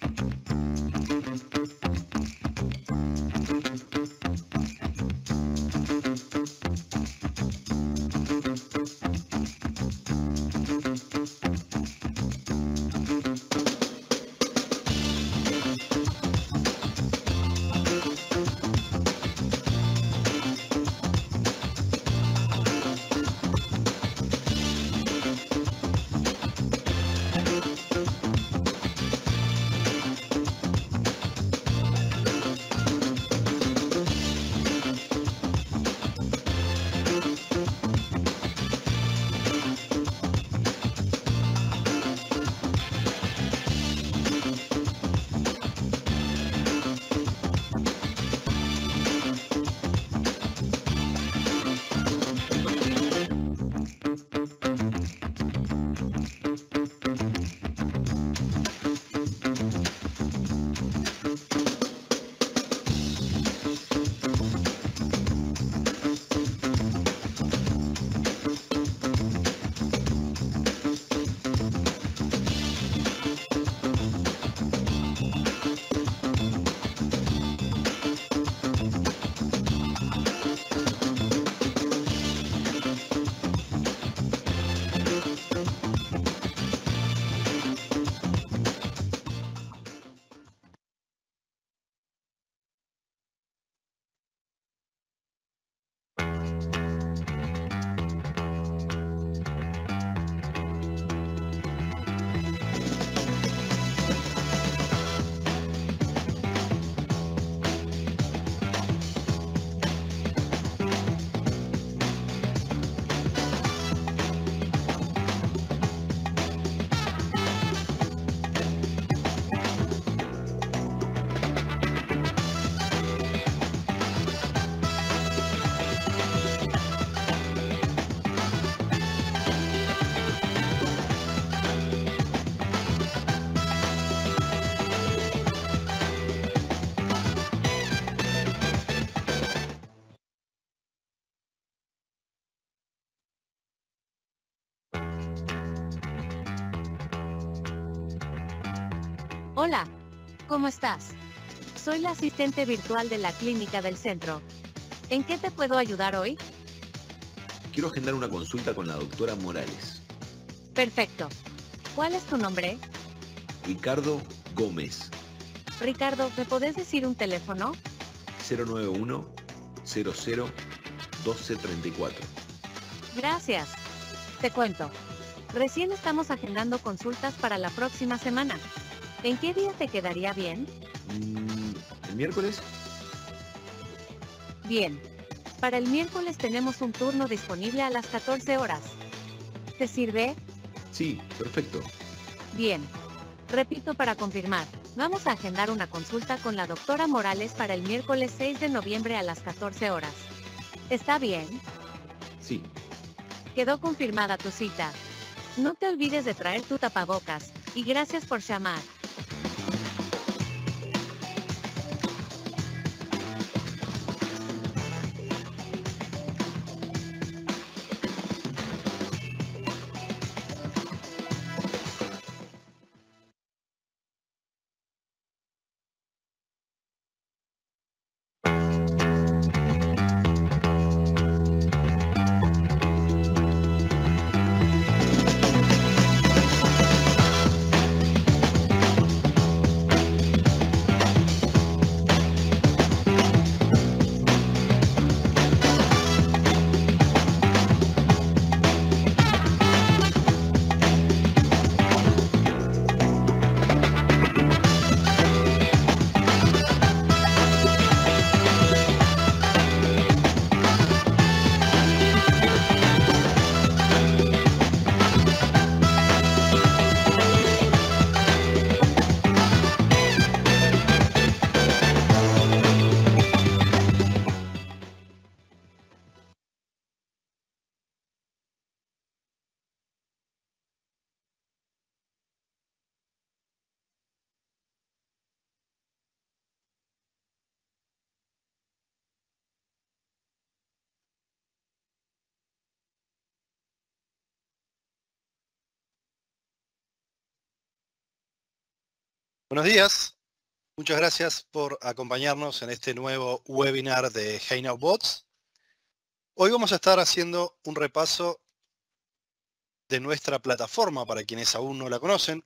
Thank you. ¿Cómo estás? Soy la asistente virtual de la clínica del centro. ¿En qué te puedo ayudar hoy? Quiero agendar una consulta con la doctora Morales. Perfecto. ¿Cuál es tu nombre? Ricardo Gómez. Ricardo, ¿me podés decir un teléfono? 091 00 1234. Gracias. Te cuento. Recién estamos agendando consultas para la próxima semana. ¿En qué día te quedaría bien? Mm, ¿El miércoles? Bien. Para el miércoles tenemos un turno disponible a las 14 horas. ¿Te sirve? Sí, perfecto. Bien. Repito para confirmar, vamos a agendar una consulta con la doctora Morales para el miércoles 6 de noviembre a las 14 horas. ¿Está bien? Sí. Quedó confirmada tu cita. No te olvides de traer tu tapabocas, y gracias por llamar. Buenos días. Muchas gracias por acompañarnos en este nuevo webinar de Heinout Bots. Hoy vamos a estar haciendo un repaso de nuestra plataforma para quienes aún no la conocen.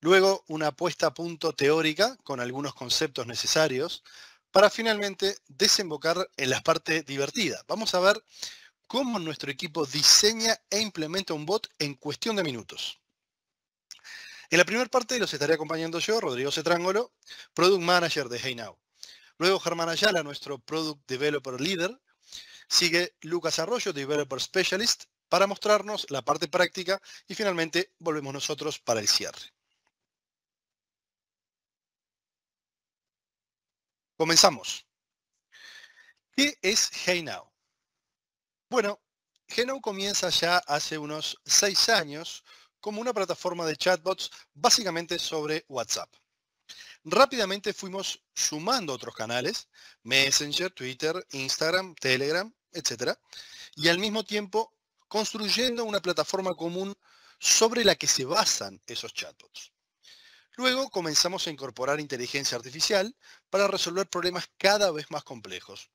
Luego una puesta a punto teórica con algunos conceptos necesarios para finalmente desembocar en la parte divertida. Vamos a ver cómo nuestro equipo diseña e implementa un bot en cuestión de minutos. En la primera parte los estaré acompañando yo, Rodrigo Cetrángolo, Product Manager de HeyNow. Luego Germán Ayala, nuestro Product Developer Leader. Sigue Lucas Arroyo, Developer Specialist, para mostrarnos la parte práctica y finalmente volvemos nosotros para el cierre. Comenzamos. ¿Qué es HeyNow? Bueno, HeyNow comienza ya hace unos seis años como una plataforma de chatbots básicamente sobre WhatsApp. Rápidamente fuimos sumando otros canales, Messenger, Twitter, Instagram, Telegram, etc. Y al mismo tiempo construyendo una plataforma común sobre la que se basan esos chatbots. Luego comenzamos a incorporar inteligencia artificial para resolver problemas cada vez más complejos.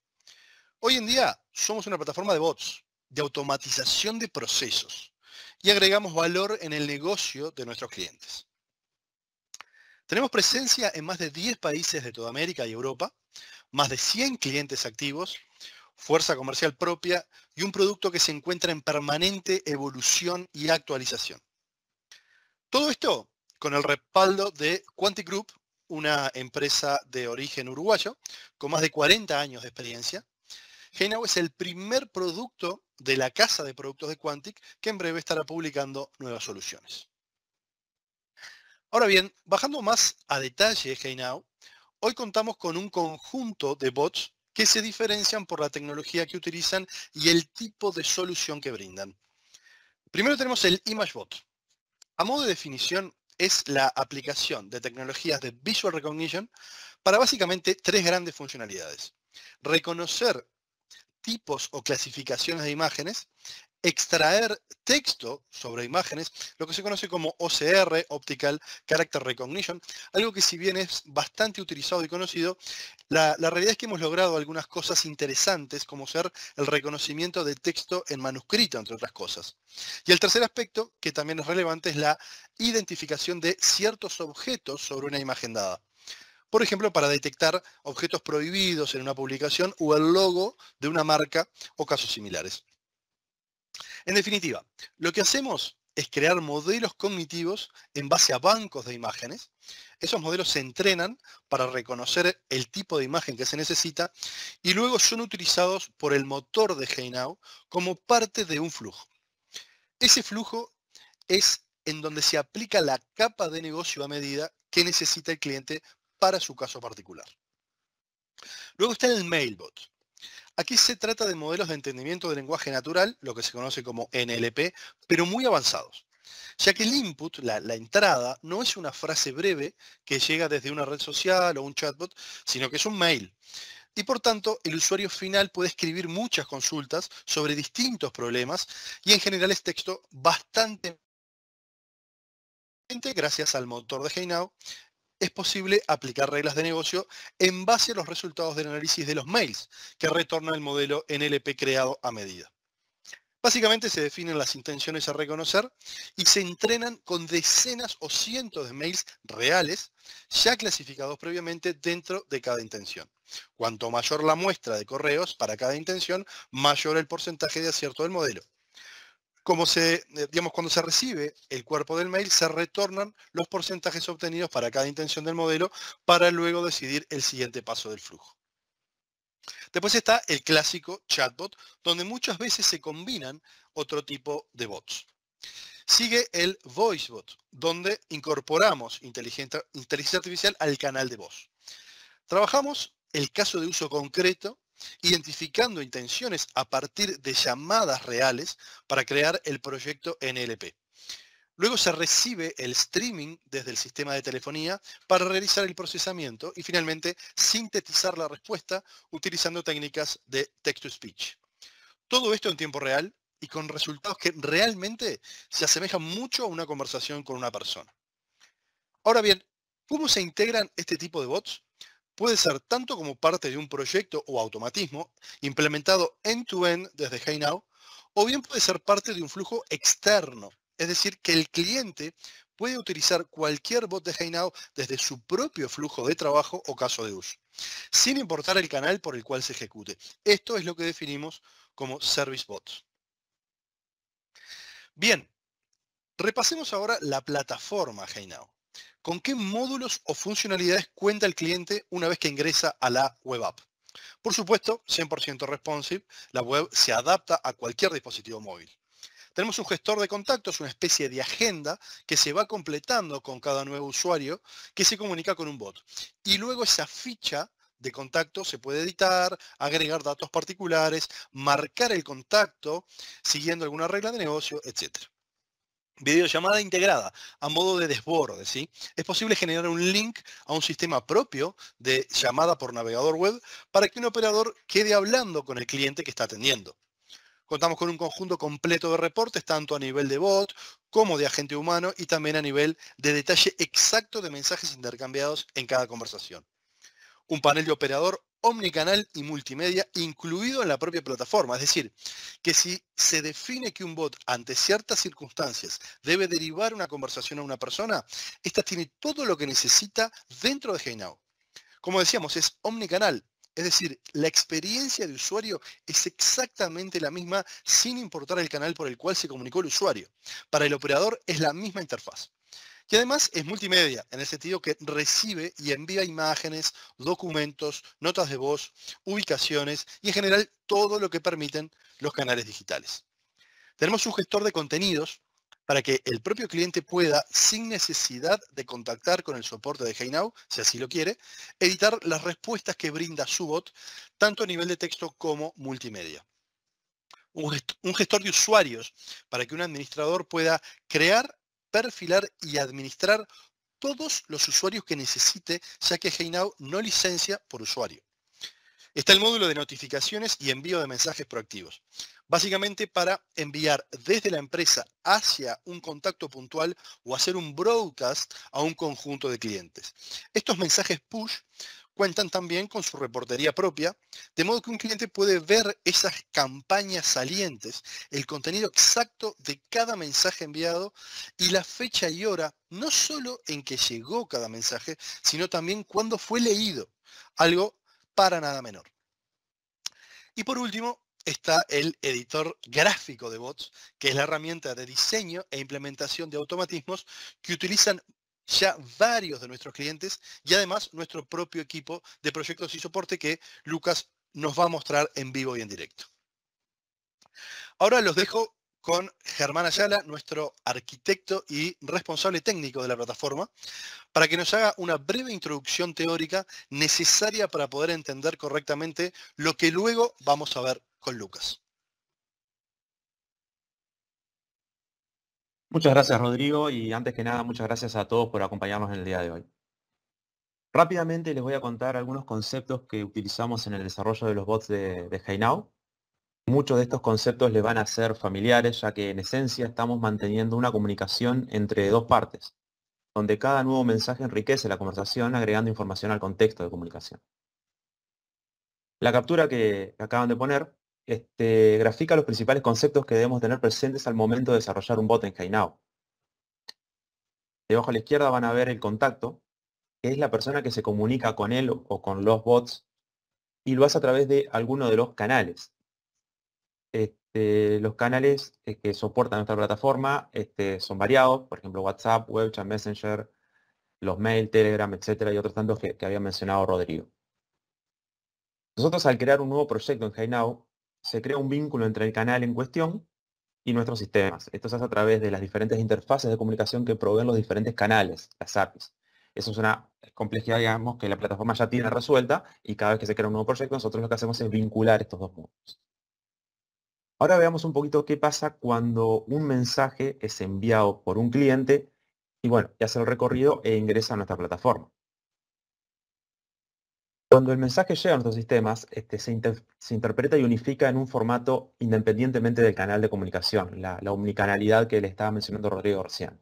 Hoy en día somos una plataforma de bots, de automatización de procesos y agregamos valor en el negocio de nuestros clientes. Tenemos presencia en más de 10 países de toda América y Europa, más de 100 clientes activos, fuerza comercial propia y un producto que se encuentra en permanente evolución y actualización. Todo esto con el respaldo de Quantic Group, una empresa de origen uruguayo con más de 40 años de experiencia, Genau es el primer producto de la casa de productos de Quantic que en breve estará publicando nuevas soluciones. Ahora bien, bajando más a detalle Genau, hoy contamos con un conjunto de bots que se diferencian por la tecnología que utilizan y el tipo de solución que brindan. Primero tenemos el ImageBot. A modo de definición, es la aplicación de tecnologías de Visual Recognition para básicamente tres grandes funcionalidades. Reconocer tipos o clasificaciones de imágenes, extraer texto sobre imágenes, lo que se conoce como OCR, Optical Character Recognition, algo que si bien es bastante utilizado y conocido, la, realidad es que hemos logrado algunas cosas interesantes, como ser el reconocimiento de texto en manuscrito, entre otras cosas. Y el tercer aspecto, que también es relevante, es la identificación de ciertos objetos sobre una imagen dada por ejemplo, para detectar objetos prohibidos en una publicación o el logo de una marca o casos similares. En definitiva, lo que hacemos es crear modelos cognitivos en base a bancos de imágenes. Esos modelos se entrenan para reconocer el tipo de imagen que se necesita y luego son utilizados por el motor de Heinau como parte de un flujo. Ese flujo es en donde se aplica la capa de negocio a medida que necesita el cliente para su caso particular. Luego está el mailbot. Aquí se trata de modelos de entendimiento de lenguaje natural, lo que se conoce como NLP, pero muy avanzados, ya que el input, la, entrada, no es una frase breve que llega desde una red social o un chatbot, sino que es un mail. Y por tanto, el usuario final puede escribir muchas consultas sobre distintos problemas y en general es texto bastante gracias al motor de HeyNow es posible aplicar reglas de negocio en base a los resultados del análisis de los mails que retorna el modelo NLP creado a medida. Básicamente se definen las intenciones a reconocer y se entrenan con decenas o cientos de mails reales ya clasificados previamente dentro de cada intención. Cuanto mayor la muestra de correos para cada intención, mayor el porcentaje de acierto del modelo se, eh, digamos, cuando se recibe el cuerpo del mail, se retornan los porcentajes obtenidos para cada intención del modelo para luego decidir el siguiente paso del flujo. Después está el clásico chatbot, donde muchas veces se combinan otro tipo de bots. Sigue el VoiceBot, donde incorporamos inteligencia artificial al canal de voz. Trabajamos el caso de uso concreto identificando intenciones a partir de llamadas reales para crear el proyecto NLP. Luego se recibe el streaming desde el sistema de telefonía para realizar el procesamiento y finalmente sintetizar la respuesta utilizando técnicas de text-to-speech. Todo esto en tiempo real y con resultados que realmente se asemejan mucho a una conversación con una persona. Ahora bien, ¿cómo se integran este tipo de bots? puede ser tanto como parte de un proyecto o automatismo implementado end-to-end desde HeyNow, o bien puede ser parte de un flujo externo, es decir, que el cliente puede utilizar cualquier bot de HeyNow desde su propio flujo de trabajo o caso de uso, sin importar el canal por el cual se ejecute. Esto es lo que definimos como Service Bots. Bien, repasemos ahora la plataforma HeyNow. ¿Con qué módulos o funcionalidades cuenta el cliente una vez que ingresa a la web app? Por supuesto, 100% responsive, la web se adapta a cualquier dispositivo móvil. Tenemos un gestor de contactos, una especie de agenda que se va completando con cada nuevo usuario que se comunica con un bot. Y luego esa ficha de contacto se puede editar, agregar datos particulares, marcar el contacto siguiendo alguna regla de negocio, etcétera. Videollamada integrada a modo de desborde, ¿sí? Es posible generar un link a un sistema propio de llamada por navegador web para que un operador quede hablando con el cliente que está atendiendo. Contamos con un conjunto completo de reportes, tanto a nivel de bot como de agente humano y también a nivel de detalle exacto de mensajes intercambiados en cada conversación. Un panel de operador omnicanal y multimedia incluido en la propia plataforma. Es decir, que si se define que un bot ante ciertas circunstancias debe derivar una conversación a una persona, esta tiene todo lo que necesita dentro de Heinau. Como decíamos, es omnicanal. Es decir, la experiencia de usuario es exactamente la misma sin importar el canal por el cual se comunicó el usuario. Para el operador es la misma interfaz. Y además es multimedia, en el sentido que recibe y envía imágenes, documentos, notas de voz, ubicaciones y en general todo lo que permiten los canales digitales. Tenemos un gestor de contenidos para que el propio cliente pueda, sin necesidad de contactar con el soporte de HeyNow, si así lo quiere, editar las respuestas que brinda su bot, tanto a nivel de texto como multimedia un, gestor de usuarios para que un administrador pueda crear perfilar y administrar todos los usuarios que necesite, ya que Heinau no licencia por usuario. Está el módulo de notificaciones y envío de mensajes proactivos. Básicamente para enviar desde la empresa hacia un contacto puntual o hacer un broadcast a un conjunto de clientes. Estos mensajes push Cuentan también con su reportería propia, de modo que un cliente puede ver esas campañas salientes, el contenido exacto de cada mensaje enviado y la fecha y hora, no solo en que llegó cada mensaje, sino también cuándo fue leído, algo para nada menor. Y por último, está el editor gráfico de bots, que es la herramienta de diseño e implementación de automatismos que utilizan ya varios de nuestros clientes y además nuestro propio equipo de proyectos y soporte que Lucas nos va a mostrar en vivo y en directo. Ahora los dejo con Germán Ayala, nuestro arquitecto y responsable técnico de la plataforma, para que nos haga una breve introducción teórica necesaria para poder entender correctamente lo que luego vamos a ver con Lucas. Muchas gracias Rodrigo y antes que nada muchas gracias a todos por acompañarnos en el día de hoy. Rápidamente les voy a contar algunos conceptos que utilizamos en el desarrollo de los bots de, de Muchos de estos conceptos les van a ser familiares ya que en esencia estamos manteniendo una comunicación entre dos partes, donde cada nuevo mensaje enriquece la conversación agregando información al contexto de comunicación. La captura que acaban de poner este, grafica los principales conceptos que debemos tener presentes al momento de desarrollar un bot en Heinao. Debajo a la izquierda van a ver el contacto, que es la persona que se comunica con él o con los bots y lo hace a través de alguno de los canales. Este, los canales eh, que soportan nuestra plataforma este, son variados, por ejemplo WhatsApp, WebChat, Messenger, los mail, Telegram, etcétera, y otros tantos que, había mencionado Rodrigo. Nosotros al crear un nuevo proyecto en HiNow, se crea un vínculo entre el canal en cuestión y nuestros sistemas. Esto se hace a través de las diferentes interfaces de comunicación que proveen los diferentes canales, las APIs. Eso es una complejidad, digamos, que la plataforma ya tiene resuelta y cada vez que se crea un nuevo proyecto, nosotros lo que hacemos es vincular estos dos mundos. Ahora veamos un poquito qué pasa cuando un mensaje es enviado por un cliente y bueno, ya hace el recorrido e ingresa a nuestra plataforma. Cuando el mensaje llega a nuestros sistemas, este, se, interpreta y unifica en un formato independientemente del canal de comunicación, la, omnicanalidad que le estaba mencionando Rodrigo recién.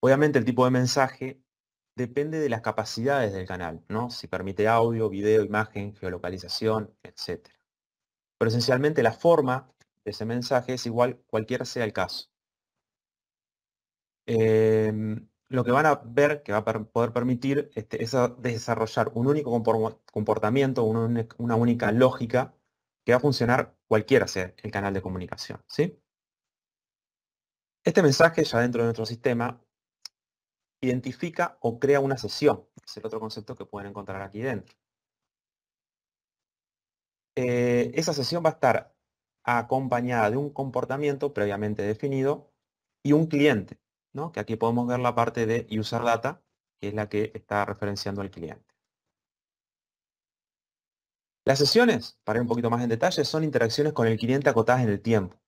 Obviamente el tipo de mensaje depende de las capacidades del canal, ¿no? si permite audio, video, imagen, geolocalización, etc. Pero esencialmente la forma de ese mensaje es igual cualquier sea el caso. Em, lo que van a ver que va a poder permitir es este, desarrollar un único comportamiento, una única lógica que va a funcionar cualquiera sea el canal de comunicación. Este mensaje ya dentro de nuestro sistema identifica o crea una sesión. Es el otro concepto que pueden encontrar aquí dentro. Eh, esa sesión va a estar acompañada de un comportamiento previamente definido y un cliente que aquí podemos ver la parte de user data, que es la que está referenciando al cliente. Las sesiones, para ir un poquito más en detalle, son interacciones con el cliente acotadas en el tiempo.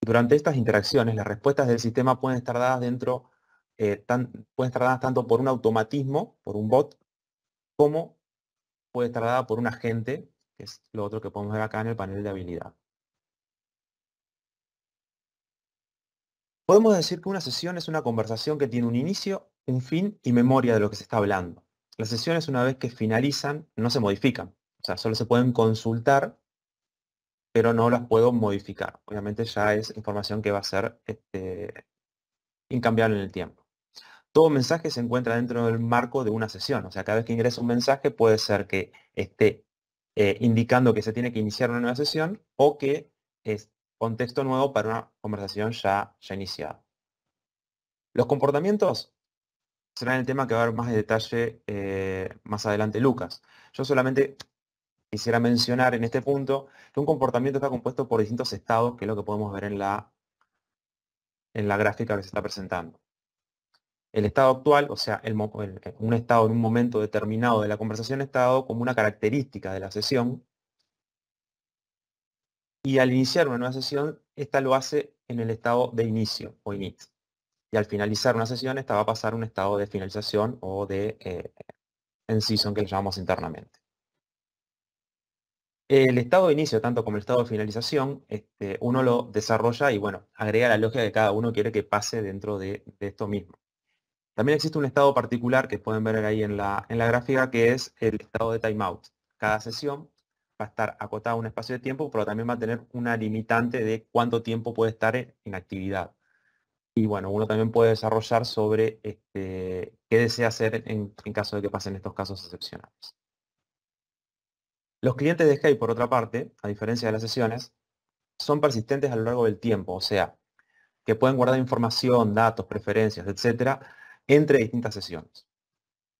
Durante estas interacciones, las respuestas del sistema pueden estar dadas dentro, eh, pueden estar dadas tanto por un automatismo, por un bot, como puede estar dada por un agente, que es lo otro que podemos ver acá en el panel de habilidad. Podemos decir que una sesión es una conversación que tiene un inicio, un fin y memoria de lo que se está hablando. Las sesiones una vez que finalizan no se modifican, o sea, solo se pueden consultar, pero no las puedo modificar. Obviamente ya es información que va a ser este, incambiable en el tiempo. Todo mensaje se encuentra dentro del marco de una sesión, o sea, cada vez que ingresa un mensaje puede ser que esté eh, indicando que se tiene que iniciar una nueva sesión o que contexto nuevo para una conversación ya, ya iniciada. Los comportamientos serán el tema que va a ver más detalle eh, más adelante Lucas. Yo solamente quisiera mencionar en este punto que un comportamiento está compuesto por distintos estados, que es lo que podemos ver en la, en la gráfica que se está presentando. El estado actual, o sea, el, un estado en un momento determinado de la conversación, está dado como una característica de la sesión, y al iniciar una nueva sesión, esta lo hace en el estado de inicio o init. Y al finalizar una sesión, esta va a pasar un estado de finalización o de eh, en season que le llamamos internamente. El estado de inicio, tanto como el estado de finalización, este, uno lo desarrolla y bueno, agrega la lógica que cada uno quiere que pase dentro de, esto mismo. También existe un estado particular que pueden ver ahí en la, en la gráfica, que es el estado de timeout. Cada sesión va a estar acotado un espacio de tiempo, pero también va a tener una limitante de cuánto tiempo puede estar en, actividad. Y bueno, uno también puede desarrollar sobre este, qué desea hacer en, caso de que pasen estos casos excepcionales. Los clientes de Skype, por otra parte, a diferencia de las sesiones, son persistentes a lo largo del tiempo, o sea, que pueden guardar información, datos, preferencias, etcétera, entre distintas sesiones.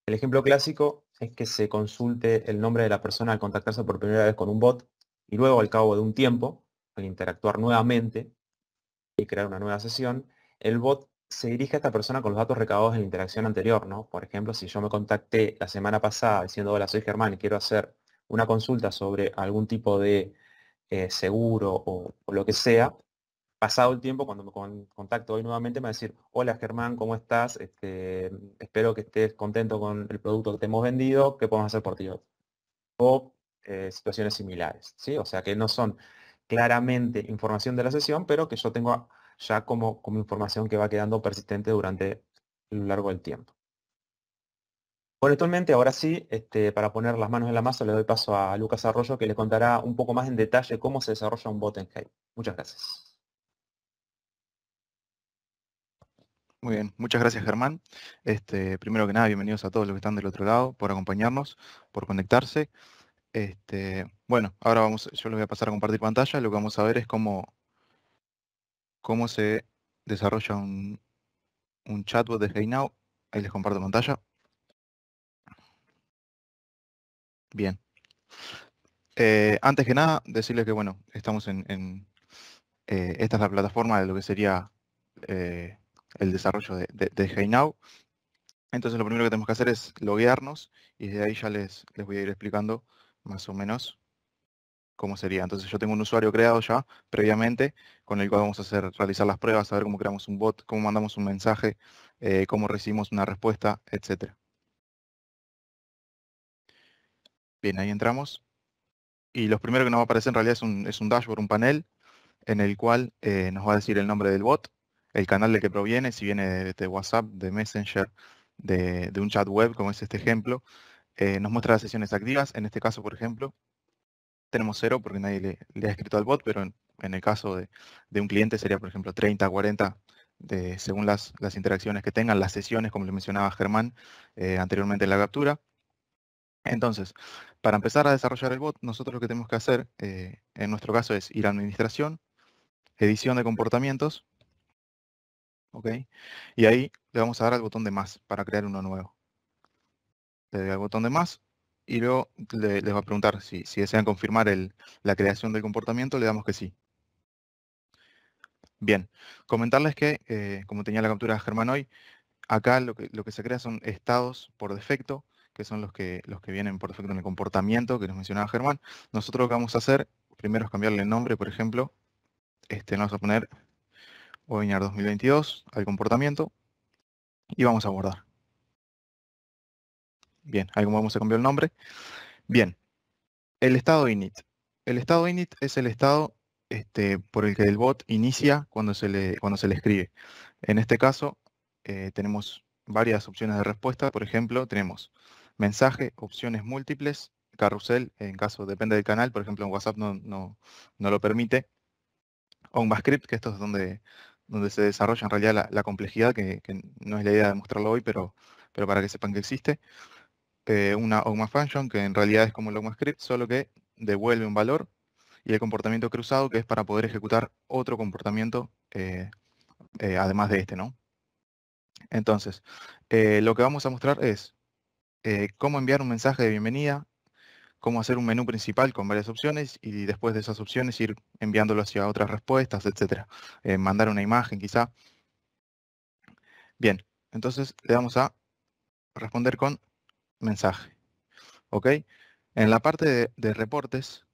El ejemplo clásico es que se consulte el nombre de la persona al contactarse por primera vez con un bot y luego al cabo de un tiempo, al interactuar nuevamente y crear una nueva sesión, el bot se dirige a esta persona con los datos recabados en la interacción anterior, ¿no? Por ejemplo, si yo me contacté la semana pasada diciendo, hola, soy Germán y quiero hacer una consulta sobre algún tipo de eh, seguro o, lo que sea, pasado el tiempo, cuando me contacto hoy nuevamente, me va a decir, hola Germán, ¿cómo estás? Este, espero que estés contento con el producto que te hemos vendido, ¿qué podemos hacer por ti O eh, situaciones similares, ¿sí? O sea, que no son claramente información de la sesión, pero que yo tengo ya como, como información que va quedando persistente durante lo largo del tiempo. Bueno, actualmente, ahora sí, este, para poner las manos en la masa, le doy paso a Lucas Arroyo, que le contará un poco más en detalle cómo se desarrolla un bot en Muchas gracias. Muy bien, muchas gracias Germán. Este, primero que nada, bienvenidos a todos los que están del otro lado por acompañarnos, por conectarse. Este, bueno, ahora vamos, yo les voy a pasar a compartir pantalla. Lo que vamos a ver es cómo, cómo se desarrolla un, un chatbot de HeyNow. Ahí les comparto pantalla. Bien. Eh, antes que nada, decirles que bueno, estamos en, eh, esta es la plataforma de lo que sería eh, el desarrollo de, de, Entonces lo primero que tenemos que hacer es loguearnos y de ahí ya les, les voy a ir explicando más o menos cómo sería. Entonces yo tengo un usuario creado ya previamente con el cual vamos a hacer realizar las pruebas, a ver cómo creamos un bot, cómo mandamos un mensaje, eh, cómo recibimos una respuesta, etc. Bien, ahí entramos. Y lo primero que nos va a aparecer en realidad es un, es un dashboard, un panel, en el cual eh, nos va a decir el nombre del bot, el canal de que proviene, si viene de, WhatsApp, de Messenger, de, un chat web, como es este ejemplo. Eh, nos muestra las sesiones activas. En este caso, por ejemplo, tenemos cero porque nadie le, ha escrito al bot, pero en, el caso de, un cliente sería, por ejemplo, 30, 40, de, según las, las, interacciones que tengan, las sesiones, como le mencionaba Germán eh, anteriormente en la captura. Entonces, para empezar a desarrollar el bot, nosotros lo que tenemos que hacer, eh, en nuestro caso, es ir a Administración, Edición de Comportamientos, ¿ok? Y ahí le vamos a dar al botón de más para crear uno nuevo. Le doy al botón de más y luego les va a preguntar si, desean confirmar la creación del comportamiento, le damos que sí. Bien, comentarles que, eh, como tenía la captura de Germán hoy, acá lo que, se crea son estados por defecto, que son los que, los que vienen por defecto en el comportamiento que nos mencionaba Germán. Nosotros lo que vamos a hacer, primero es cambiarle el nombre, por ejemplo, este, vamos a poner Webinar 2022 al comportamiento y vamos a guardar. Bien, ahí como vamos a cambiar el nombre. Bien, el estado init. El estado init es el estado este, por el que el bot inicia cuando se le, cuando se le escribe. En este caso eh, tenemos varias opciones de respuesta. Por ejemplo, tenemos mensaje, opciones múltiples, carrusel, en caso depende del canal. Por ejemplo, en WhatsApp no, lo permite. O script, que esto es donde, donde se desarrolla en realidad la, complejidad, que, no es la idea de mostrarlo hoy, pero, pero para que sepan que existe. Eh, una OGMA function, que en realidad es como el OGMA script, solo que devuelve un valor, y el comportamiento cruzado, que es para poder ejecutar otro comportamiento eh, eh, además de este, ¿no? Entonces, lo que vamos a mostrar es cómo enviar un mensaje de bienvenida cómo hacer un menú principal con varias opciones y después de esas opciones ir enviándolo hacia otras respuestas, etcétera. Eh, mandar una imagen quizá. Bien, entonces le damos a responder con mensaje. ¿Ok? En la parte de, reportes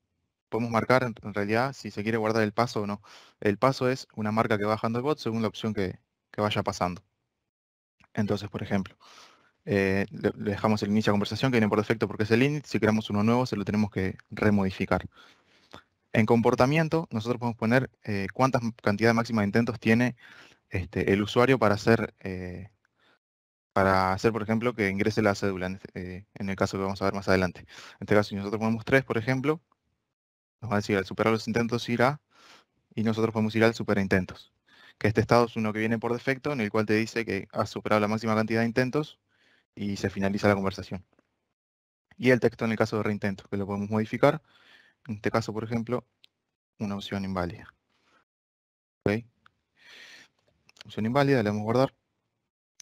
podemos marcar en, realidad si se quiere guardar el paso o no. El paso es una marca que va bajando el bot según la opción que vaya pasando. Entonces, por ejemplo, eh, le, dejamos el inicio de conversación, que viene por defecto porque es el init. Si creamos uno nuevo, se lo tenemos que remodificar. En comportamiento, nosotros podemos poner eh, cuántas cantidades máximas de intentos tiene este, el usuario para hacer, eh, para hacer, por ejemplo, que ingrese la cédula, este, en, el caso que vamos a ver más adelante. En este caso, si nosotros ponemos tres, por ejemplo, nos va a decir al superar los intentos irá, y nosotros podemos ir al intentos. Que este estado es uno que viene por defecto, en el cual te dice que has superado la máxima cantidad de intentos y se finaliza la conversación. Y el texto en el caso de reintento, que lo podemos modificar. En este caso, por ejemplo, una opción inválida. ¿Ok? Opción inválida, le damos guardar.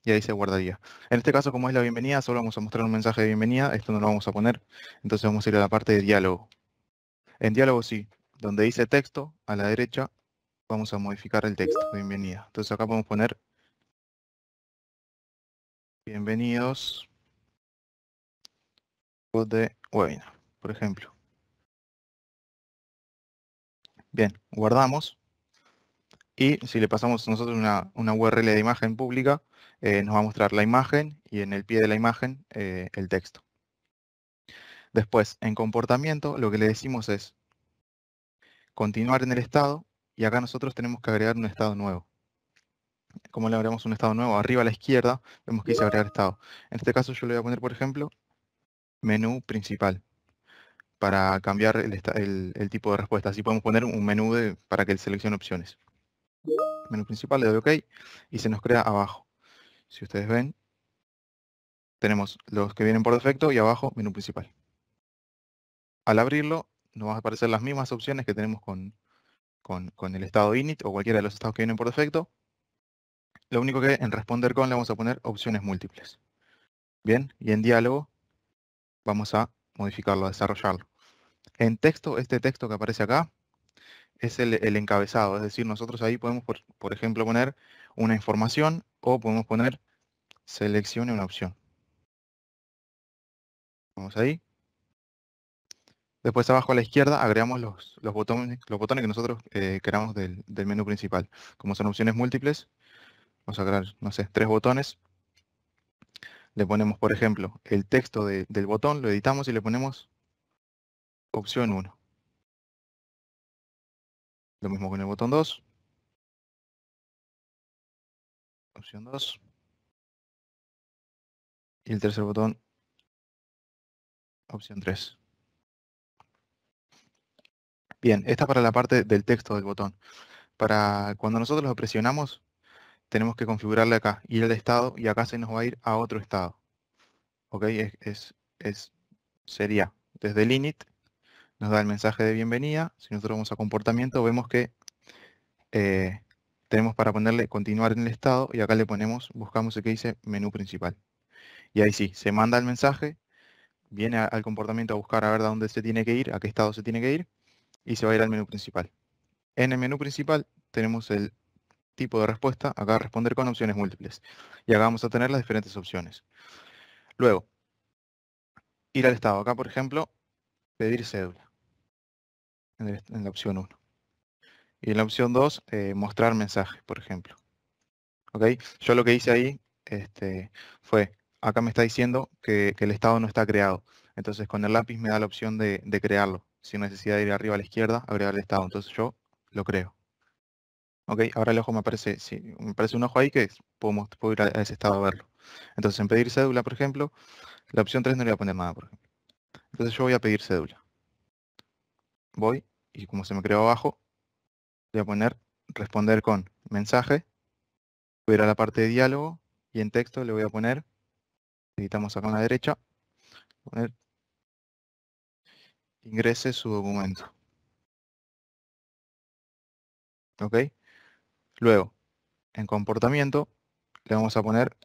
Y ahí se guardaría. En este caso, como es la bienvenida, solo vamos a mostrar un mensaje de bienvenida. Esto no lo vamos a poner. Entonces vamos a ir a la parte de diálogo. En diálogo sí, donde dice texto, a la derecha, vamos a modificar el texto. Bienvenida. Entonces acá podemos poner Bienvenidos de webinar, por ejemplo. Bien, guardamos. Y si le pasamos nosotros una, URL de imagen pública, eh, nos va a mostrar la imagen y en el pie de la imagen eh, el texto. Después, en comportamiento, lo que le decimos es continuar en el estado y acá nosotros tenemos que agregar un estado nuevo como le agregamos un estado nuevo, arriba a la izquierda, vemos que dice agregar estado. En este caso yo le voy a poner, por ejemplo, menú principal, para cambiar el, tipo de respuesta. Así podemos poner un menú para que él seleccione opciones. Menú principal, le doy OK y se nos crea abajo. Si ustedes ven, tenemos los que vienen por defecto y abajo menú principal. Al abrirlo, nos van a aparecer las mismas opciones que tenemos con, con, con el estado init o cualquiera de los estados que vienen por defecto, lo único que en responder con le vamos a poner opciones múltiples. Bien, y en diálogo vamos a modificarlo, a desarrollarlo. En texto, este texto que aparece acá es el, encabezado, es decir, nosotros ahí podemos, por, ejemplo, poner una información o podemos poner seleccione una opción. Vamos ahí. Después abajo a la izquierda agregamos los, botones, los botones que nosotros eh, queramos del menú principal. Como son opciones múltiples, vamos a crear, no sé, tres botones. Le ponemos, por ejemplo, el texto del botón, lo editamos y le ponemos opción 1. Lo mismo con el botón 2. Opción 2. Y el tercer botón, opción 3. Bien, esta para la parte del texto del botón. Para cuando nosotros lo presionamos, tenemos que configurarle acá, ir al estado y acá se nos va a ir a otro estado. ¿Ok? Es, es, sería desde el init, nos da el mensaje de bienvenida. Si nosotros vamos a comportamiento, vemos que eh, tenemos para ponerle continuar en el estado y acá le ponemos, buscamos el que dice menú principal. Y ahí sí, se manda el mensaje, viene al comportamiento a buscar a ver a dónde se tiene que ir, a qué estado se tiene que ir, y se va a ir al menú principal. En el menú principal tenemos el tipo de respuesta, acá responder con opciones múltiples. Y acá vamos a tener las diferentes opciones. Luego, ir al estado. Acá, por ejemplo, pedir cédula. En, la opción 1. Y en la opción 2, eh, mostrar mensaje, por ejemplo. ¿Ok? Yo lo que hice ahí este, fue, acá me está diciendo que, el estado no está creado. Entonces con el lápiz me da la opción de, de crearlo, sin necesidad de ir arriba a la izquierda, agregar el estado. Entonces yo lo creo. Ok, ahora el ojo me aparece, sí, me aparece un ojo ahí que puedo, ir a, ese estado a verlo. Entonces, en pedir cédula, por ejemplo, la opción 3 no le voy a poner nada, por ejemplo. Entonces yo voy a pedir cédula. Voy y como se me creó abajo, voy a poner responder con mensaje. Voy a ir a la parte de diálogo y en texto le voy a poner, editamos acá a la derecha, poner ingrese su documento. ¿Ok? Luego, en comportamiento, le vamos a poner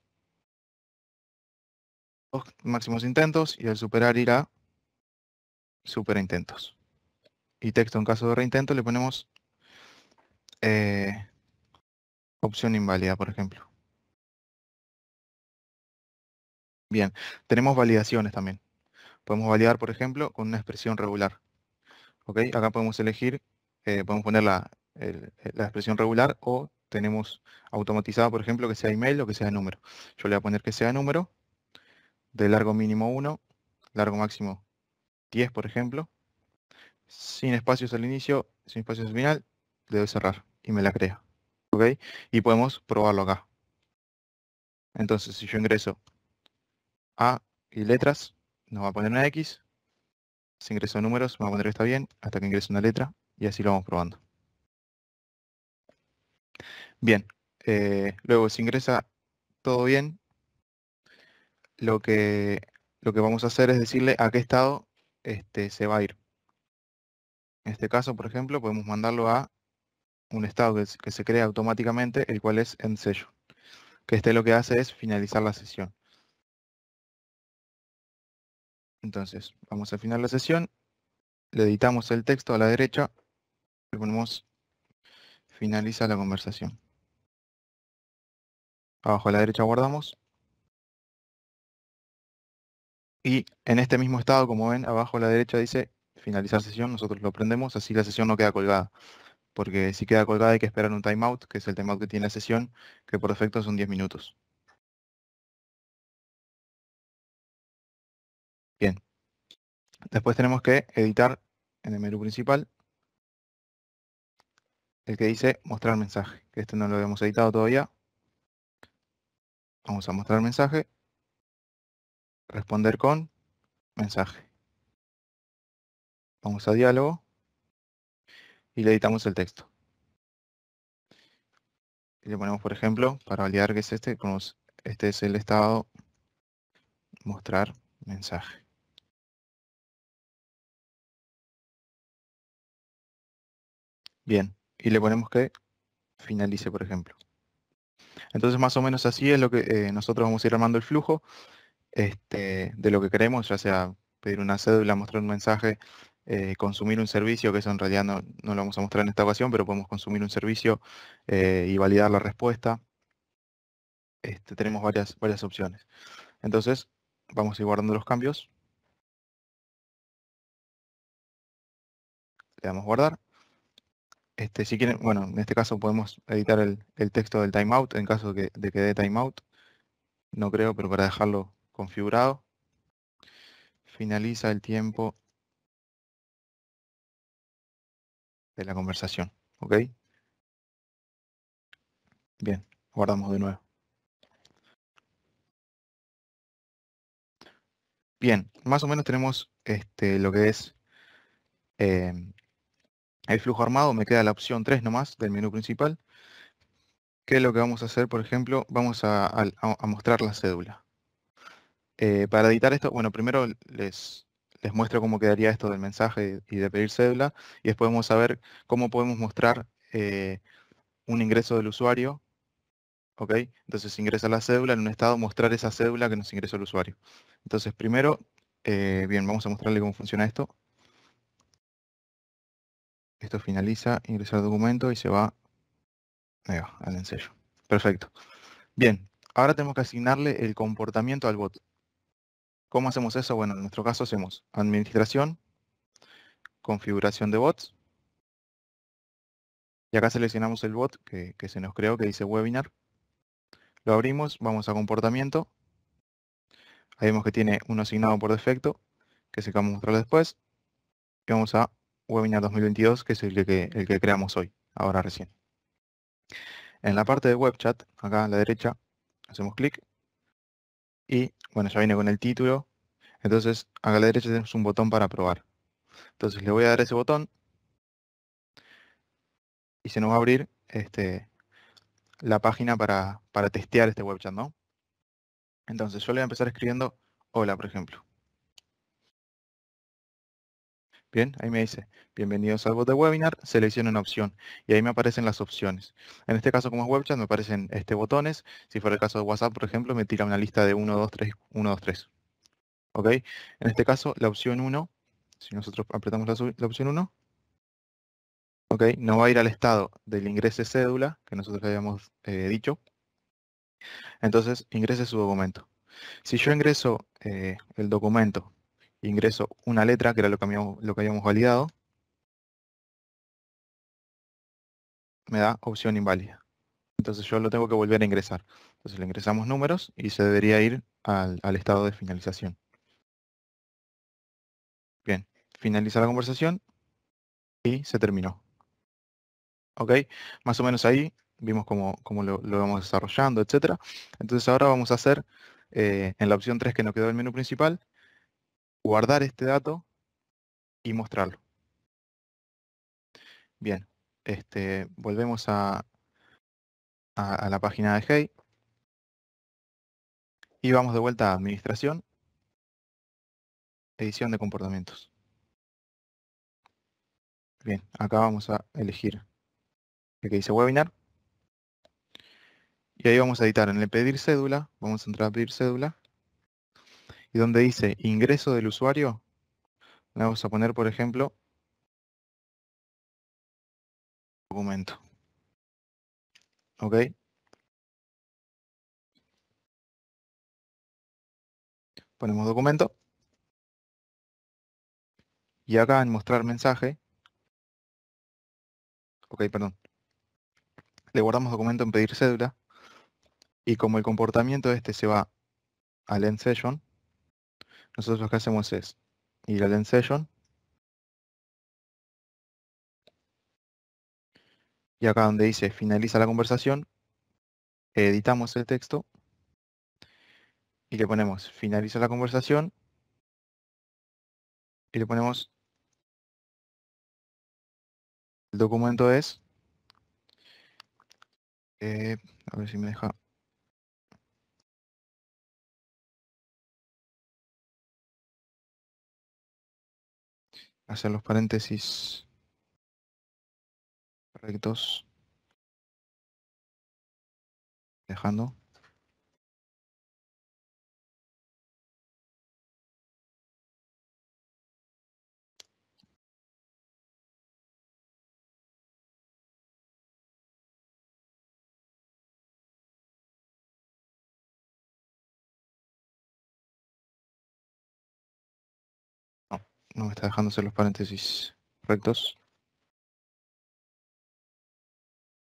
máximos intentos y al superar irá superintentos. Y texto en caso de reintento le ponemos eh, opción inválida, por ejemplo. Bien, tenemos validaciones también. Podemos validar, por ejemplo, con una expresión regular. Acá podemos elegir, eh, podemos poner la eh, la expresión regular o tenemos automatizado por ejemplo, que sea email o que sea número. Yo le voy a poner que sea número, de largo mínimo 1, largo máximo 10, por ejemplo, sin espacios al inicio, sin espacios al final, le doy cerrar y me la crea. ¿Ok? Y podemos probarlo acá. Entonces, si yo ingreso A y letras, nos va a poner una X. Si ingreso números, me va a poner que está bien, hasta que ingrese una letra, y así lo vamos probando. Bien, eh, luego se ingresa todo bien. Lo que, lo que vamos a hacer es decirle a qué estado este, se va a ir. En este caso, por ejemplo, podemos mandarlo a un estado que, se crea automáticamente, el cual es en sello. Que este lo que hace es finalizar la sesión. Entonces, vamos a finalizar la sesión, le editamos el texto a la derecha, le ponemos finaliza la conversación. Abajo a la derecha guardamos. Y en este mismo estado, como ven, abajo a la derecha dice finalizar sesión, nosotros lo prendemos, así la sesión no queda colgada. Porque si queda colgada hay que esperar un timeout, que es el timeout que tiene la sesión, que por defecto son 10 minutos. Bien. Después tenemos que editar en el menú principal el que dice mostrar mensaje, que este no lo habíamos editado todavía, Vamos a mostrar mensaje. Responder con mensaje. Vamos a diálogo y le editamos el texto. Y le ponemos, por ejemplo, para validar que es este, este es el estado, mostrar mensaje. Bien, y le ponemos que finalice, por ejemplo. Entonces, más o menos así es lo que eh, nosotros vamos a ir armando el flujo este, de lo que queremos, ya sea pedir una cédula, mostrar un mensaje, eh, consumir un servicio, que eso en realidad no, lo vamos a mostrar en esta ocasión, pero podemos consumir un servicio eh, y validar la respuesta. Este, tenemos varias, varias opciones. Entonces, vamos a ir guardando los cambios. Le damos guardar. Este, si quieren, bueno, en este caso podemos editar el, texto del timeout en caso de que, dé timeout. No creo, pero para dejarlo configurado. Finaliza el tiempo de la conversación. ¿Ok? Bien, guardamos de nuevo. Bien, más o menos tenemos este, lo que es em, el flujo armado, me queda la opción 3 nomás del menú principal. ¿Qué es lo que vamos a hacer? Por ejemplo, vamos a, mostrar la cédula. Eh, para editar esto, bueno, primero les, les muestro cómo quedaría esto del mensaje y de pedir cédula, y después vamos a ver cómo podemos mostrar eh, un ingreso del usuario. ¿ok? Entonces ingresa la cédula en un estado, mostrar esa cédula que nos ingresó el usuario. Entonces primero, eh, bien, vamos a mostrarle cómo funciona esto. Esto finaliza, ingresar documento y se va, al ensayo. Perfecto. Bien, ahora tenemos que asignarle el comportamiento al bot. ¿Cómo hacemos eso? Bueno, en nuestro caso hacemos administración, configuración de bots. Y acá seleccionamos el bot que, se nos creó, que dice webinar. Lo abrimos, vamos a comportamiento. Ahí vemos que tiene uno asignado por defecto, que se va a mostrar después. Y vamos a Webinar 2022, que es el que, el que creamos hoy, ahora recién. En la parte de web chat, acá a la derecha, hacemos clic y bueno, ya viene con el título. Entonces, acá a la derecha tenemos un botón para probar. Entonces le voy a dar ese botón y se nos va a abrir este, la página para, para testear este webchat, ¿no? Entonces yo le voy a empezar escribiendo hola, por ejemplo. Bien, ahí me dice, bienvenidos al bot de webinar, selecciono una opción y ahí me aparecen las opciones. En este caso, como es webchat, me aparecen este botones. Si fuera el caso de WhatsApp, por ejemplo, me tira una lista de 1, 2, 3, 1, 2, 3. ¿Ok? En este caso, la opción 1, si nosotros apretamos la, opción 1, ¿ok? Nos va a ir al estado del ingrese cédula, que nosotros habíamos eh, dicho. Entonces, ingrese su documento. Si yo ingreso eh, el documento ingreso una letra, que era lo que habíamos, lo que validado, me da opción inválida. Entonces yo lo tengo que volver a ingresar. Entonces le ingresamos números y se debería ir al, estado de finalización. Bien, finaliza la conversación y se terminó. ¿Ok? Más o menos ahí vimos cómo, lo, vamos desarrollando, etc. Entonces ahora vamos a hacer eh, en la opción 3 que nos quedó el menú principal, guardar este dato y mostrarlo. Bien, este, volvemos a, la página de Hey. Y vamos de vuelta a Administración, Edición de Comportamientos. Bien, acá vamos a elegir el que dice Webinar. Y ahí vamos a editar en el pedir cédula, vamos a entrar a pedir cédula y donde dice ingreso del usuario, le vamos a poner, por ejemplo, documento. ¿Ok? Ponemos documento. Y acá en mostrar mensaje. Ok, perdón. Le guardamos documento en pedir cédula. Y como el comportamiento este se va al end session, nosotros lo que hacemos es ir al end session. Y acá donde dice finaliza la conversación, editamos el texto y le ponemos finaliza la conversación y le ponemos el documento es eh, a ver si me deja hacer los paréntesis rectos, dejando No me está dejando hacer los paréntesis rectos.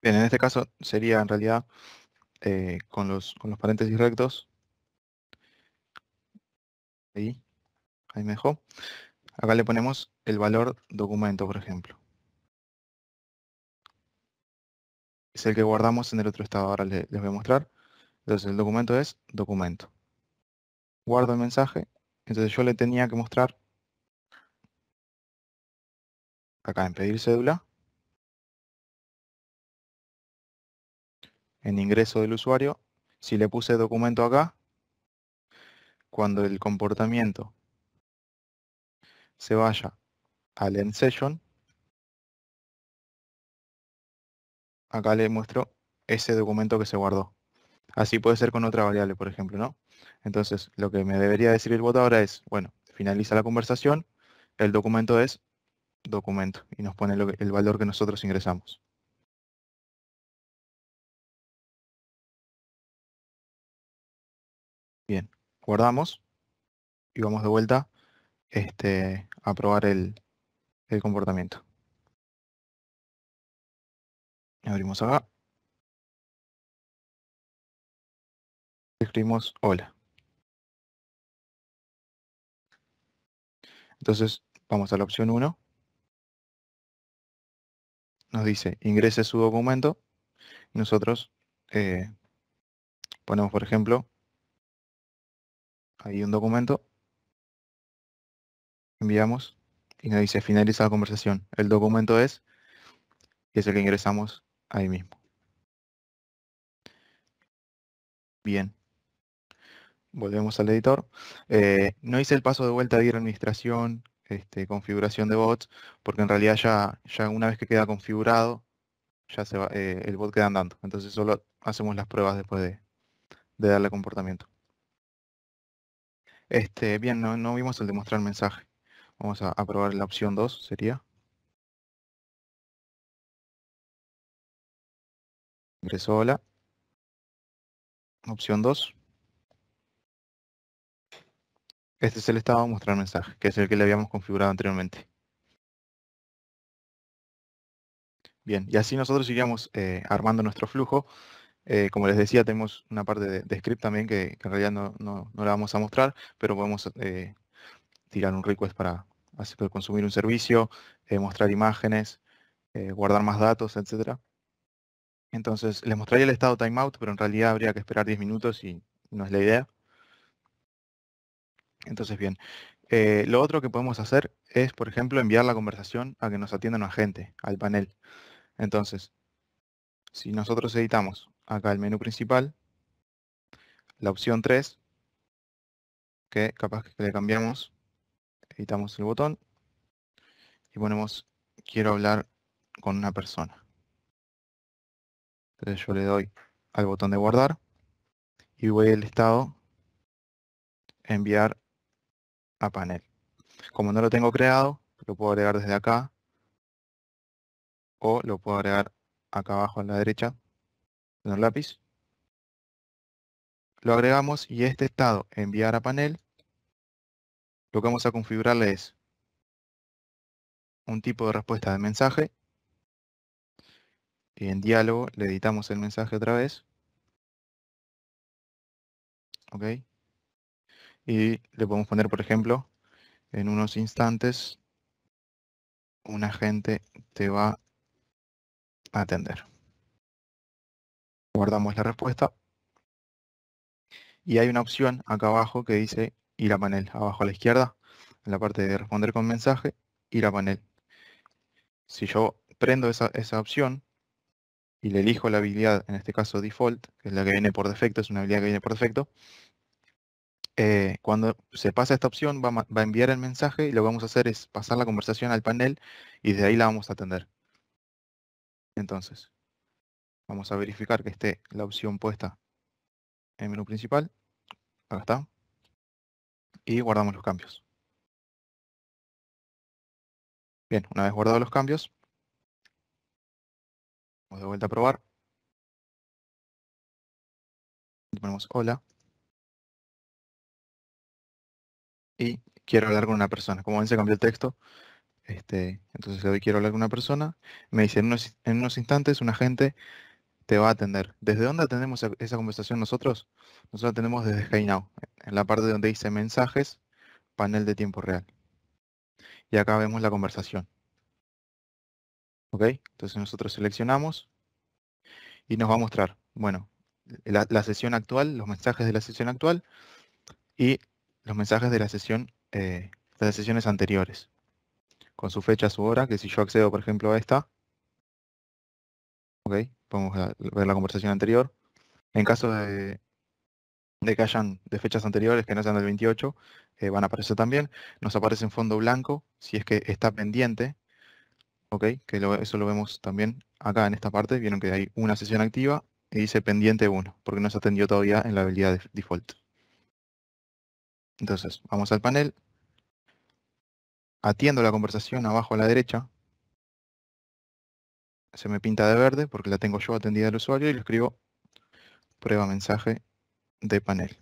Bien, en este caso sería en realidad eh, con, los, paréntesis rectos. Ahí, ahí me dejó. Acá le ponemos el valor documento, por ejemplo. Es el que guardamos en el otro estado. Ahora les voy a mostrar. Entonces el documento es documento. Guardo el mensaje. Entonces yo le tenía que mostrar acá en pedir cédula, en ingreso del usuario, si le puse documento acá, cuando el comportamiento se vaya al end session, acá le muestro ese documento que se guardó. Así puede ser con otra variable, por ejemplo, ¿no? Entonces, lo que me debería decir el bot ahora es, bueno, finaliza la conversación, el documento es documento y nos pone el valor que nosotros ingresamos. Bien, guardamos y vamos de vuelta este, a probar el, el comportamiento. Abrimos acá. Escribimos hola. Entonces vamos a la opción 1 nos dice ingrese su documento. nosotros eh, ponemos, por ejemplo, ahí un documento. Enviamos y nos dice finaliza la conversación. El documento es y es el que ingresamos ahí mismo. Bien. Volvemos al editor. Eh, no hice el paso de vuelta a ir a administración, este, configuración de bots, porque en realidad ya, ya una vez que queda configurado, ya se va, eh, el bot queda andando. Entonces solo hacemos las pruebas después de, darle comportamiento. Este, bien, no, vimos el de mostrar mensaje. Vamos a, probar la opción 2, sería. Ingresó, hola. Opción 2. Este es el estado mostrar mensaje, que es el que le habíamos configurado anteriormente. Bien, y así nosotros iríamos eh, armando nuestro flujo. Eh, como les decía, tenemos una parte de, script también que, en realidad no, la vamos a mostrar, pero podemos eh, tirar un request para consumir un servicio, mostrar imágenes, guardar más datos, etc. Entonces, les mostraría el estado timeout, pero en realidad habría que esperar 10 minutos y no es la idea. Entonces, bien, eh, lo otro que podemos hacer es, por ejemplo, enviar la conversación a que nos atienda una agente, al panel. Entonces, si nosotros editamos acá el menú principal, la opción 3, que capaz que le cambiamos, editamos el botón y ponemos quiero hablar con una persona. Entonces yo le doy al botón de guardar y voy al estado enviar a panel. Como no lo tengo creado, lo puedo agregar desde acá o lo puedo agregar acá abajo a la derecha en el lápiz. Lo agregamos y este estado enviar a panel, lo que vamos a configurarle es un tipo de respuesta de mensaje y en diálogo le editamos el mensaje otra vez. Okay y le podemos poner, por ejemplo, en unos instantes, un agente te va a atender. Guardamos la respuesta. Y hay una opción acá abajo que dice ir a panel, abajo a la izquierda, en la parte de responder con mensaje, ir a panel. Si yo prendo esa, opción y le elijo la habilidad, en este caso default, que es la que viene por defecto, es una habilidad que viene por defecto, eh, cuando se pasa esta opción, va, a enviar el mensaje y lo que vamos a hacer es pasar la conversación al panel y de ahí la vamos a atender. Entonces, vamos a verificar que esté la opción puesta en menú principal. Acá está. Y guardamos los cambios. Bien, una vez guardados los cambios, vamos de vuelta a probar. ponemos hola. y quiero hablar con una persona. Como ven, se cambió el texto. Este, entonces hoy quiero hablar con una persona. Me dice, en unos, instantes un agente te va a atender. ¿Desde dónde atendemos esa conversación nosotros? Nosotros atendemos desde Heinau, en la parte donde dice mensajes, panel de tiempo real. Y acá vemos la conversación. ¿Ok? Entonces nosotros seleccionamos y nos va a mostrar, bueno, la, la sesión actual, los mensajes de la sesión actual y los mensajes de la sesión, eh, de las sesiones anteriores, con su fecha, su hora, que si yo accedo, por ejemplo, a esta, ok, podemos ver la conversación anterior. En caso de, que hayan de fechas anteriores que no sean del 28, eh, van a aparecer también. Nos aparece en fondo blanco, si es que está pendiente, ok, que eso lo vemos también acá en esta parte. Vieron que hay una sesión activa y dice pendiente 1, porque no se atendió todavía en la habilidad de default. Entonces, vamos al panel. Atiendo la conversación abajo a la derecha. Se me pinta de verde porque la tengo yo atendida al usuario y le escribo prueba mensaje de panel.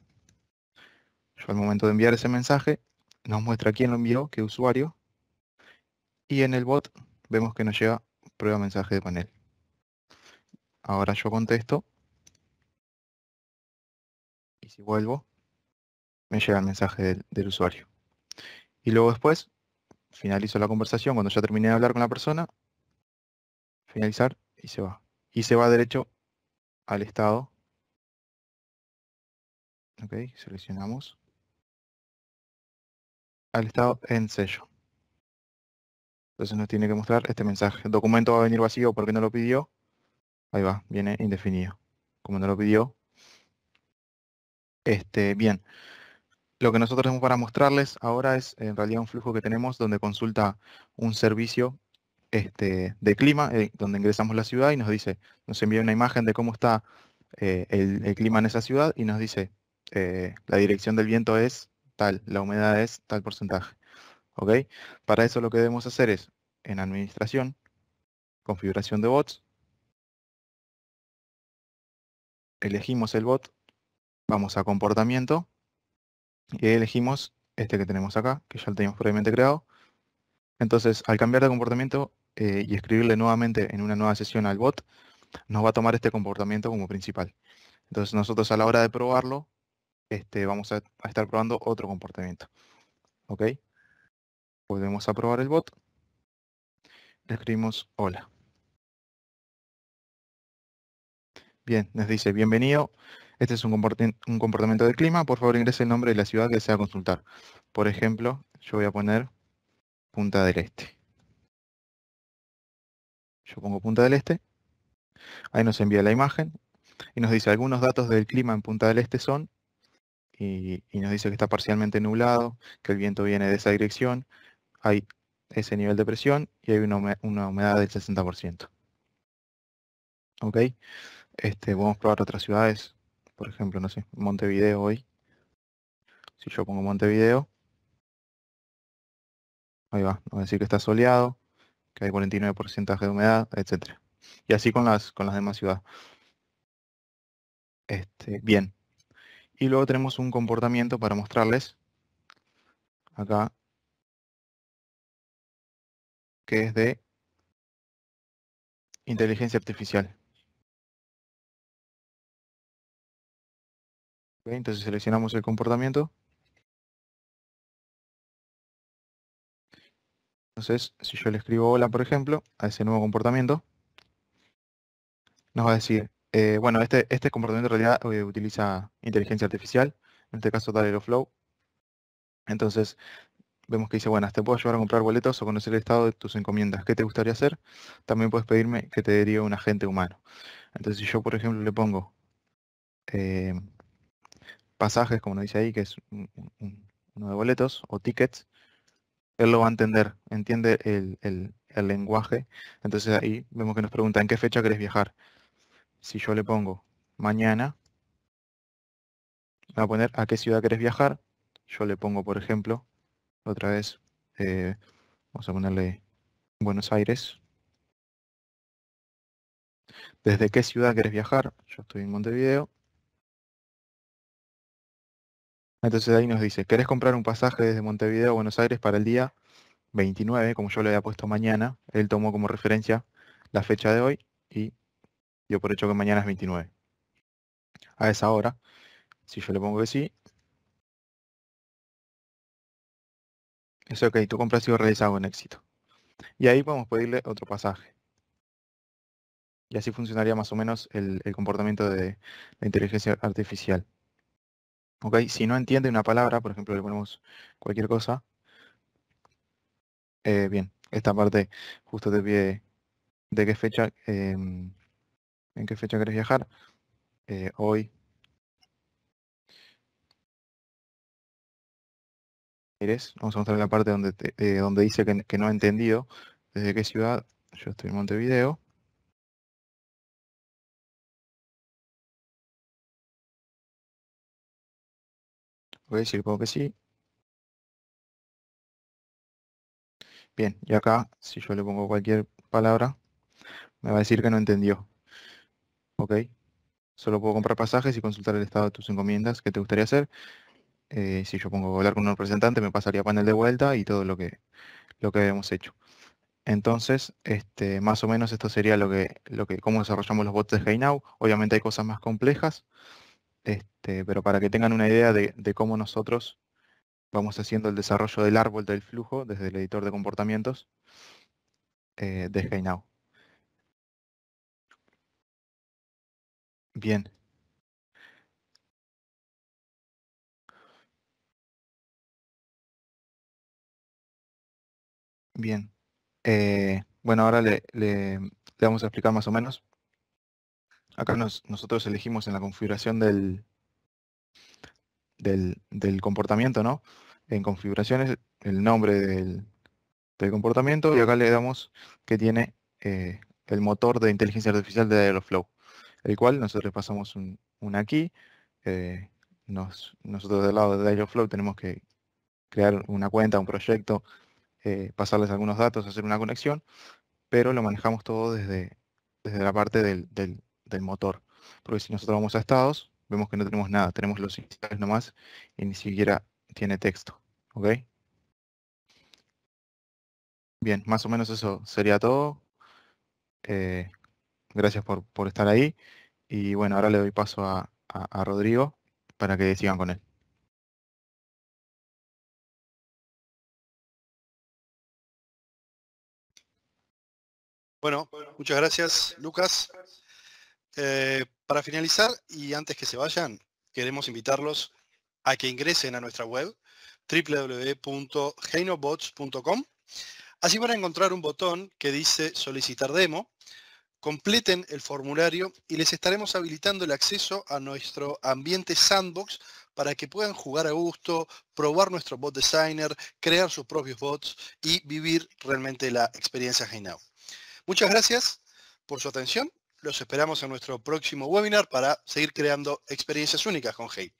Yo al momento de enviar ese mensaje nos muestra quién lo envió, qué usuario. Y en el bot vemos que nos llega prueba mensaje de panel. Ahora yo contesto. Y si vuelvo, me llega el mensaje del, usuario. Y luego después, finalizo la conversación, cuando ya terminé de hablar con la persona, finalizar y se va. Y se va derecho al estado. Ok, seleccionamos. Al estado en sello. Entonces nos tiene que mostrar este mensaje. El documento va a venir vacío porque no lo pidió. Ahí va, viene indefinido. Como no lo pidió. Este, bien. Lo que nosotros tenemos para mostrarles ahora es en realidad un flujo que tenemos donde consulta un servicio este, de clima, eh, donde ingresamos la ciudad y nos dice, nos envía una imagen de cómo está eh, el, clima en esa ciudad y nos dice, eh, la dirección del viento es tal, la humedad es tal porcentaje. Para eso lo que debemos hacer es, en administración, configuración de bots, elegimos el bot, vamos a comportamiento, y elegimos este que tenemos acá, que ya lo teníamos previamente creado. Entonces, al cambiar de comportamiento eh, y escribirle nuevamente en una nueva sesión al bot, nos va a tomar este comportamiento como principal. Entonces, nosotros a la hora de probarlo, este, vamos a, estar probando otro comportamiento. ¿Ok? Volvemos a probar el bot. Le escribimos hola. Bien, nos dice bienvenido. Este es un, comportamiento del clima. Por favor, ingrese el nombre de la ciudad que desea consultar. Por ejemplo, yo voy a poner Punta del Este. Yo pongo Punta del Este. Ahí nos envía la imagen y nos dice algunos datos del clima en Punta del Este son y, nos dice que está parcialmente nublado, que el viento viene de esa dirección, hay ese nivel de presión y hay una, humedad del 60%. ¿Ok? Este, a probar otras ciudades por ejemplo, no sé, Montevideo hoy. Si yo pongo Montevideo, ahí va, nos a decir que está soleado, que hay 49% de humedad, etc. Y así con las, con las demás ciudades. Este, bien. Y luego tenemos un comportamiento para mostrarles acá que es de inteligencia artificial. entonces seleccionamos el comportamiento. Entonces, si yo le escribo hola, por ejemplo, a ese nuevo comportamiento, nos va a decir, eh, bueno, este, este comportamiento en realidad eh, utiliza inteligencia artificial, en este caso talero Flow. Entonces, vemos que dice, bueno, te puedo ayudar a comprar boletos o conocer el estado de tus encomiendas. ¿Qué te gustaría hacer? También puedes pedirme que te derive un agente humano. Entonces, si yo, por ejemplo, le pongo, eh, pasajes, como nos dice ahí, que es un, uno de boletos o tickets, él lo va a entender, entiende el, el, lenguaje. Entonces ahí vemos que nos pregunta, ¿en qué fecha querés viajar? Si yo le pongo mañana, va a poner a qué ciudad querés viajar. Yo le pongo, por ejemplo, otra vez, eh, vamos a ponerle Buenos Aires. ¿Desde qué ciudad querés viajar? Yo estoy en Montevideo. Entonces ahí nos dice, ¿querés comprar un pasaje desde Montevideo a Buenos Aires para el día 29, como yo le había puesto mañana? Él tomó como referencia la fecha de hoy y yo por hecho que mañana es 29. A esa hora, si yo le pongo que sí, eso ok, tu compra ha sido realizada con éxito. Y ahí podemos pedirle otro pasaje. Y así funcionaría más o menos el comportamiento de la inteligencia artificial. Ok, Si no entiende una palabra, por ejemplo, le ponemos cualquier cosa. Eh, bien, esta parte justo te pide de qué fecha, em, en qué fecha querés viajar. Eh, hoy. ¿Eres? Vamos a mostrar la parte donde, eh, donde dice que no ha entendido desde qué ciudad. Yo estoy en Montevideo. decir decir como que sí. Bien, y acá, si yo le pongo cualquier palabra, me va a decir que no entendió. Ok. Solo puedo comprar pasajes y consultar el estado de tus encomiendas que te gustaría hacer. Eh, si yo pongo hablar con un representante, me pasaría panel de vuelta y todo lo que, lo que habíamos hecho. Entonces, este, más o menos esto sería lo que, lo que, cómo desarrollamos los bots de Now Obviamente hay cosas más complejas. Este, pero para que tengan una idea de, cómo nosotros vamos haciendo el desarrollo del árbol del flujo desde el editor de comportamientos eh, de Heinau. Bien. Bien. Eh, bueno, ahora le, le, vamos a explicar más o menos acá nosotros elegimos en la configuración del, del, comportamiento, ¿no? En configuraciones, el nombre del, comportamiento y acá le damos que tiene eh, el motor de inteligencia artificial de flow el cual nosotros pasamos un, aquí. Eh, nosotros del lado de flow tenemos que crear una cuenta, un proyecto, eh, pasarles algunos datos, hacer una conexión, pero lo manejamos todo desde, desde la parte del, el motor. Porque si nosotros vamos a estados, vemos que no tenemos nada, tenemos los iniciales nomás y ni siquiera tiene texto. ¿Ok? Bien, más o menos eso sería todo. Eh, gracias por, estar ahí. Y bueno, ahora le doy paso a, a Rodrigo para que sigan con él. Bueno, muchas gracias, Lucas. Eh, para finalizar, y antes que se vayan, queremos invitarlos a que ingresen a nuestra web www.heinobots.com. Así van a encontrar un botón que dice solicitar demo. Completen el formulario y les estaremos habilitando el acceso a nuestro ambiente sandbox para que puedan jugar a gusto, probar nuestro bot designer, crear sus propios bots y vivir realmente la experiencia Heinau. Muchas gracias por su atención los esperamos en nuestro próximo webinar para seguir creando experiencias únicas con HATE.